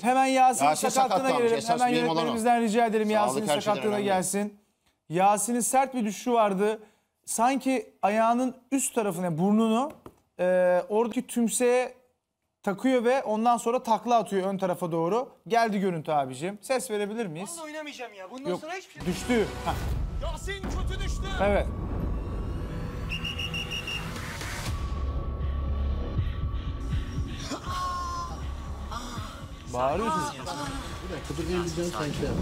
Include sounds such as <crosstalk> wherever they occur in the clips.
Hemen Yasin'in Yasin sakatlığına sakatlanmış. gelelim. Esas Hemen mühim yönetmenimizden rica edelim Sağlık Yasin'in sakatlığına gelsin. Yasin'in sert bir düşüşü vardı. Sanki ayağının üst tarafına burnunu e, oradaki tümseye takıyor ve ondan sonra takla atıyor ön tarafa doğru. Geldi görüntü abicim. Ses verebilir miyiz? Bununla oynamayacağım ya. Bundan Yok sonra hiçbir şey... düştü. Hah, Yasin kötü düştü. evet. Bağırıyorsunuz. Bir dakika dur diyebileceğim sanki.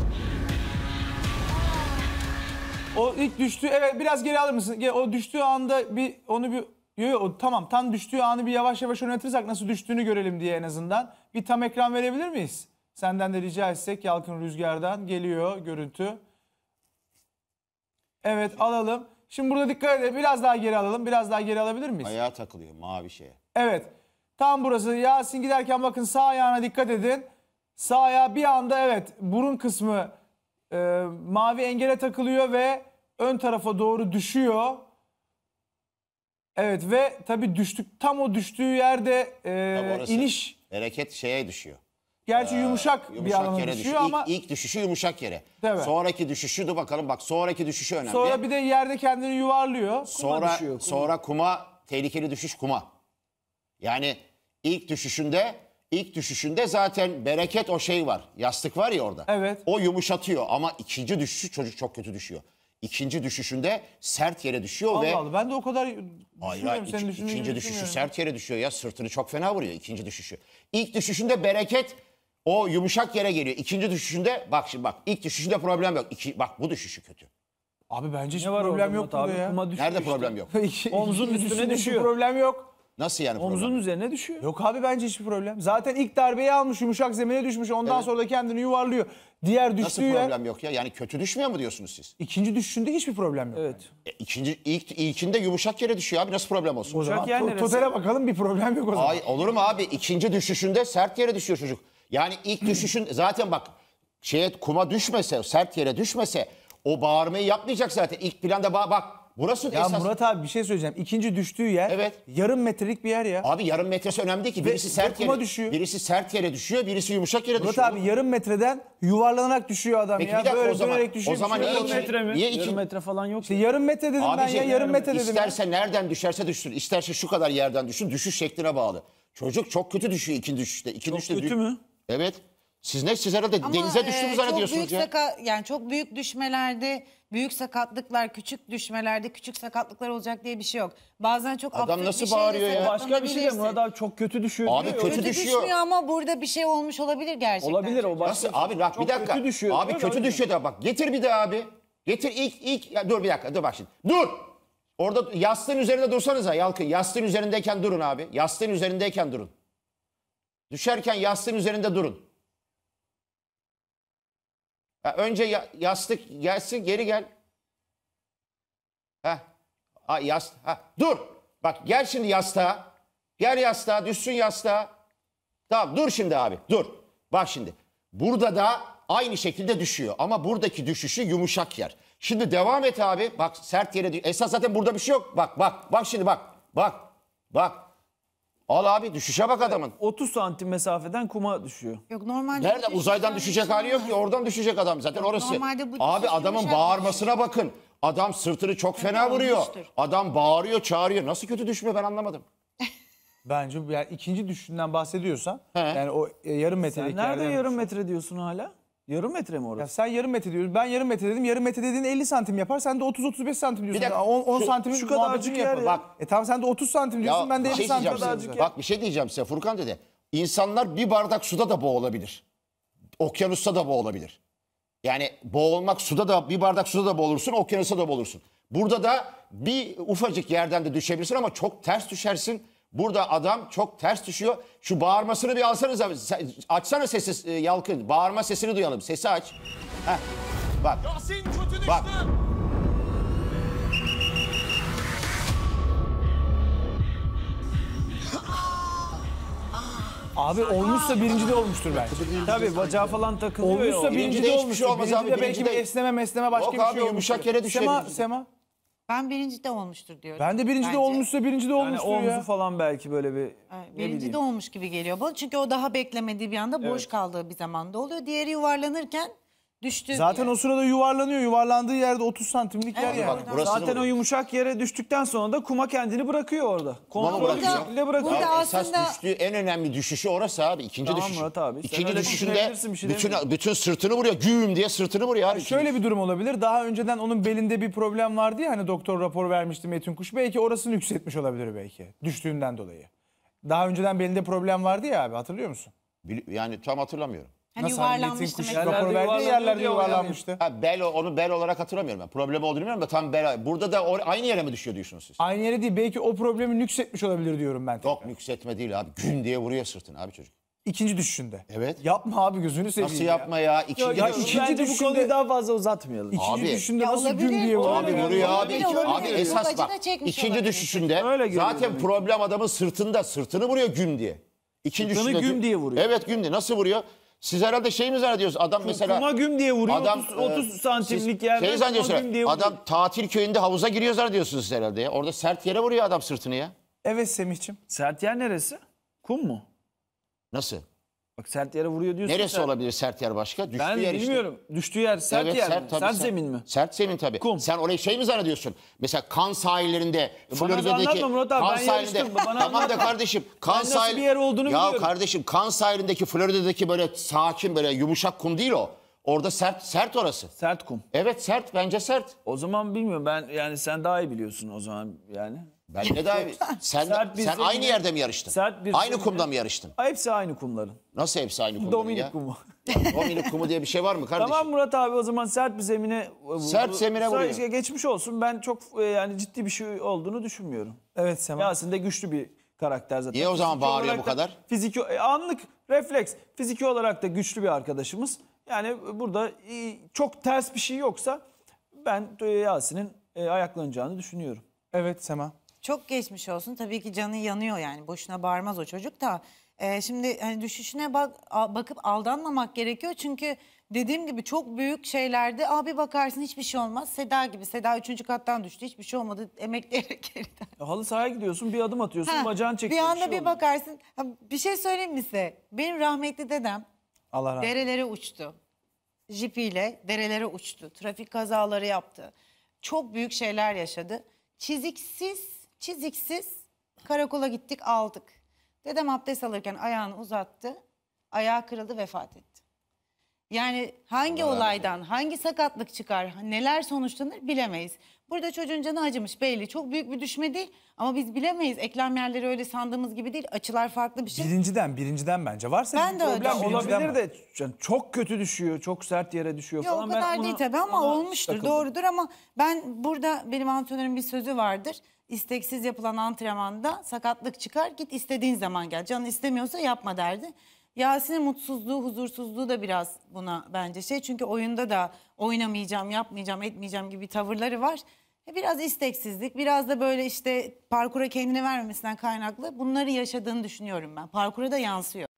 O ilk düştü. Evet biraz geri alır mısın? O düştüğü anda bir onu bir Yo yo tamam tam düştüğü anı bir yavaş yavaş yönetirsek nasıl düştüğünü görelim diye en azından. Bir tam ekran verebilir miyiz? Senden de rica etsek Yalkın Rüzgar'dan geliyor görüntü. Evet alalım. Şimdi burada dikkat edin biraz daha geri alalım. Biraz daha geri alabilir miyiz? Ayağa takılıyor mavi şeye. Evet. Tam burası. Yasin giderken bakın sağ ayağına dikkat edin. Sağ ayağı bir anda evet burun kısmı e, mavi engele takılıyor ve ön tarafa doğru düşüyor. Evet ve tabii düştük tam o düştüğü yerde e, iniş Bereket şeye düşüyor. gerçi ee, yumuşak, bir Yumuşak yere alana düşüyor düşüyor. ama İlk, ilk düşüşü yumuşak yere. Tabii. Sonraki düşüşü de bakalım bak sonraki düşüşü önemli. sonra bir de yerde kendini yuvarlıyor. Sonra, düşüyor, kuma. sonra kuma tehlikeli düşüş kuma. Yani ilk düşüşünde ilk düşüşünde zaten bereket o şey var. Yastık var ya orada. Evet. O yumuşatıyor ama ikinci düşüşü çocuk çok kötü düşüyor. İkinci düşüşünde sert yere düşüyor ve... Allah ben de o kadar Hayır, hayır senin iki, ikinci düşüşü sert yere düşüyor ya sırtını çok fena vuruyor ikinci düşüşü. İlk düşüşünde bereket o yumuşak yere geliyor. İkinci düşüşünde bak şimdi bak ilk düşüşünde problem yok. İki, bak bu düşüşü kötü. Abi bence hiç ne var problem yok burada abi, ya. Nerede problem yok? <laughs> Omzun üstüne düşüyor. Problem yok. Nasıl yani problem? Omzunun problem? üzerine düşüyor. Yok abi bence hiçbir problem. Zaten ilk darbeyi almış yumuşak zemine düşmüş. Ondan evet. sonra da kendini yuvarlıyor. Diğer düştüğü Nasıl problem yer... yok ya? Yani kötü düşmüyor mu diyorsunuz siz? İkinci düşüşünde hiçbir problem yok. Evet. E, ikinci, ilk, ilkinde yumuşak yere düşüyor abi. Nasıl problem olsun? Yumuşak zaman yer to totale bakalım bir problem yok o zaman. Ay, olur mu abi? İkinci düşüşünde sert yere düşüyor çocuk. Yani ilk <clears throat> düşüşün zaten bak şeye kuma düşmese, sert yere düşmese o bağırmayı yapmayacak zaten. İlk planda ba bak Burası Ya esas... Murat abi bir şey söyleyeceğim. İkinci düştüğü yer Evet. yarım metrelik bir yer ya. Abi yarım metresi önemli değil ki. Birisi sert yere düşüyor. Birisi sert yere düşüyor, birisi yumuşak yere Murat düşüyor. abi yarım metreden yuvarlanarak düşüyor adam Peki ya. bir dakika Böyle o zaman. dönerek düşüyor. O zaman düşüyor. niye Yarım metre mi? niye iki, Yarım metre falan yok. İşte yarım metre dedim ben ya yarım metre dedim. ya. nereden düşerse düşsün. isterse şu kadar yerden düşsün. Düşüş şekline bağlı. Çocuk çok kötü düşüyor ikinci düşüşte. İkinci düşüşte kötü mü? Evet. Siz ne siz herhalde Ama denize düştüğünü e, zannediyorsunuz çok büyük ya. Saka, yani çok büyük düşmelerde, büyük sakatlıklar, küçük düşmelerde küçük sakatlıklar olacak diye bir şey yok. Bazen çok Adam nasıl bir şey bağırıyor ya? Başka bir şey de Murat abi çok kötü düşüyor. Abi kötü, kötü düşüyor. düşmüyor ama burada bir şey olmuş olabilir gerçekten. Olabilir o başka. Nasıl? Şey. Abi bak bir dakika. Kötü düşüyor, abi kötü öyle. düşüyor da bak getir bir de abi. Getir ilk ilk ya, dur bir dakika dur bak şimdi. Dur. Orada yastığın üzerinde dursanıza yalkın. Yastığın üzerindeyken durun abi. Yastığın üzerindeyken durun. Düşerken yastığın üzerinde durun. Ya önce ya, yastık gelsin geri gel. Ha. Ha yas ha dur. Bak gel şimdi yastığa. Gel yastığa düşsün yastığa. Tamam dur şimdi abi dur. Bak şimdi. Burada da aynı şekilde düşüyor ama buradaki düşüşü yumuşak yer. Şimdi devam et abi. Bak sert yere Esas zaten burada bir şey yok. Bak bak bak şimdi bak. Bak. Bak. Al abi düşüşe bak adamın. 30 santim mesafeden kuma düşüyor. Yok normalde Nerede uzaydan yani düşecek hali yok ki oradan düşecek adam zaten orası. Normalde bu Abi adamın yumuşak bağırmasına bakın. Adam sırtını çok fena Tabii, vuruyor. olmuştur. Adam bağırıyor çağırıyor. Nasıl kötü düşmüyor ben anlamadım. <laughs> Bence bu- yani ikinci düşünden bahsediyorsan He. yani o e, yarım metrelik Nerede yerden yarım metre diyorsun hala? Yarım metre mi orası? Ya sen yarım metre diyorsun. Ben yarım metre dedim. Yarım metre dediğin 50 santim yapar. Sen de 30-35 santim diyorsun. dakika, 10, 10 şu- santim şu kadarcık yer Bak. E tamam sen de 30 santim diyorsun. Ya, ben de 50 şey santim. kadarcık yer. Bak bir şey diyeceğim size Furkan dedi. İnsanlar bir bardak suda da boğulabilir. Okyanusta da boğulabilir. Yani boğulmak suda da bir bardak suda da boğulursun, okyanusta da boğulursun. Burada da bir ufacık yerden de düşebilirsin ama çok ters düşersin. Burada adam çok ters düşüyor. Şu bağırmasını bir alsanız abi. Açsana sesi e, Yalkın. Bağırma sesini duyalım. Sesi aç. Heh. Bak. Yasin kötü düştü. Bak. Abi olmuşsa birinci de olmuştur belki. Tabii bacağı falan takılıyor. Olmuşsa birinci de olmuştur. Birinci de de şey belki bir esneme mesneme başka Yok bir şey abi, yumuşak yere düşebilir. Sema, Sema. Ben birinci de olmuştur diyorum. Ben de birinci de Bence. olmuşsa birinci de Yani olmuştur omzu falan belki böyle bir Evet, Birinci de olmuş gibi geliyor Bu Çünkü o daha beklemediği bir anda boş Evet. kaldığı bir zamanda oluyor. Diğeri yuvarlanırken Düştü Zaten diye. o sırada yuvarlanıyor. Yuvarlandığı yerde 30 santimlik yer Evet, yani. bak, Zaten o yumuşak yere düştükten sonra da kuma kendini bırakıyor orada. Kontrollü bırakıyor. Burada Abi esas düştüğü en önemli düşüşü orası abi. İkinci Tamam düşüş. Murat abi, İkinci düşüşünde şey bütün, bütün sırtını vuruyor. Güm diye sırtını vuruyor abi. Şöyle bir durum olabilir. Daha önceden onun belinde bir problem vardı ya hani doktor rapor vermişti Metin Kuş. Belki orasını yükseltmiş olabilir belki. Düştüğünden dolayı. Daha önceden belinde problem vardı ya abi hatırlıyor musun? Yani tam hatırlamıyorum. Hani Nasıl hani yuvarlanmıştı kuş mesela. Yerlerde verdiği yerlerde yuvarlanmıştı. Ha, bel, onu bel olarak hatırlamıyorum ben. Problemi olduğunu bilmiyorum da tam bel. Burada da aynı yere mi düşüyor diyorsunuz siz? Aynı yere değil belki o problemi nüksetmiş olabilir diyorum ben. tekrar. Yok yükseltme değil abi. Gün diye vuruyor sırtını abi çocuk. İkinci düşüşünde. Evet. Yapma abi gözünü seveyim. Nasıl yapma ya? İkinci Yok, ya ikinci Bence bu düşünde- konuyu daha fazla uzatmayalım. İkinci Abi. düşünde Ya nasıl gün diye olabilir. Abi vuruyor? abi. Olabilir, olabilir. Abi esas bak. İkinci çekmiş düşüşünde zaten problem adamın sırtında. Sırtını vuruyor güm diye. İkinci Sırtını düşüşünde güm diye vuruyor. Evet güm diye. Nasıl vuruyor? Siz herhalde şey mi zannediyorsunuz? Adam Kuma mesela... Kuma güm diye vuruyor adam, 30, 30 e, santimlik yerde Şey zannediyorsunuz adam tatil köyünde havuza giriyor zannediyorsunuz herhalde ya. Orada sert yere vuruyor adam sırtını ya. Evet Semih'ciğim. Sert yer neresi? Kum mu? Nasıl? Bak sert yere vuruyor diyorsun. Neresi sen. olabilir sert yer başka? Düştüğü ben yer bilmiyorum. Işte. Düştüğü yer sert evet, yer sert, mi? Tabii, sert, sert zemin mi? Sert zemin tabii. Kum. Sen orayı şey mi zannediyorsun? Mesela kan sahillerinde, e Florida'daki kan ben sahilinde. Bana tamam da kardeşim. Kan ben sahil... bir yer olduğunu ya biliyorum. Ya kardeşim kan sahilindeki Florida'daki böyle sakin böyle yumuşak kum değil o. Orada sert sert orası. Sert kum. Evet sert bence sert. O zaman bilmiyorum ben yani sen daha iyi biliyorsun o zaman yani. Ben ne daha <laughs> sen sen aynı yerde mi yarıştın? Serp bizimle- aynı kumda mı yarıştın? Hepsi aynı kumların. Nasıl hepsi aynı kumda? Dominik ya? kumu. <laughs> Dominik kumu diye bir şey var mı kardeşim? Tamam Murat abi o zaman sert bir zemine Sert zemine vuruyor. Geçmiş olsun. Ben çok e, yani ciddi bir şey olduğunu düşünmüyorum. Evet Sema. Yasin de güçlü bir karakter zaten. Niye o zaman bağırıyor bu kadar? Fiziki e, anlık refleks. Fiziki olarak da güçlü bir arkadaşımız. Yani burada e, çok ters bir şey yoksa ben e, Yasin'in ayaklanacağını düşünüyorum. Evet Sema. Çok geçmiş olsun. Tabii ki canı yanıyor yani. Boşuna bağırmaz o çocuk da. Ee, şimdi hani düşüşüne bak bakıp aldanmamak gerekiyor. Çünkü dediğim gibi çok büyük şeylerde abi bakarsın hiçbir şey olmaz. Seda gibi. Seda üçüncü kattan düştü. Hiçbir şey olmadı. Emekleyerek <laughs> geriden. E, halı sahaya gidiyorsun bir adım atıyorsun Ha, bacağın çekiyor. bir anda şey bir, olmuyor. bakarsın. Bir şey söyleyeyim mi size? Benim rahmetli dedem Allah rahmet. derelere uçtu. Jipiyle derelere uçtu. Trafik kazaları yaptı. Çok büyük şeyler yaşadı. Çiziksiz Çiziksiz karakola gittik aldık. Dedem abdest alırken ayağını uzattı. Ayağı kırıldı vefat etti. Yani hangi Allah olaydan, Allah. hangi sakatlık çıkar, neler sonuçlanır bilemeyiz. Burada çocuğun canı acımış belli. Çok büyük bir düşme değil ama biz bilemeyiz. Eklem yerleri öyle sandığımız gibi değil. Açılar farklı bir şey. Birinciden, birinciden bence. Varsa ben de problem öyle. olabilir de yani çok kötü düşüyor, çok sert yere düşüyor Yok, falan. Yok o kadar ben değil tabii ama olmuştur, takıldım. doğrudur ama ben burada benim antrenörüm bir sözü vardır isteksiz yapılan antrenmanda sakatlık çıkar. Git istediğin zaman gel. Canın istemiyorsa yapma derdi. Yasin'in mutsuzluğu, huzursuzluğu da biraz buna bence şey. Çünkü oyunda da oynamayacağım, yapmayacağım, etmeyeceğim gibi tavırları var. E, biraz isteksizlik, biraz da böyle işte parkura kendini vermemesinden kaynaklı bunları yaşadığını düşünüyorum ben. Parkura da yansıyor.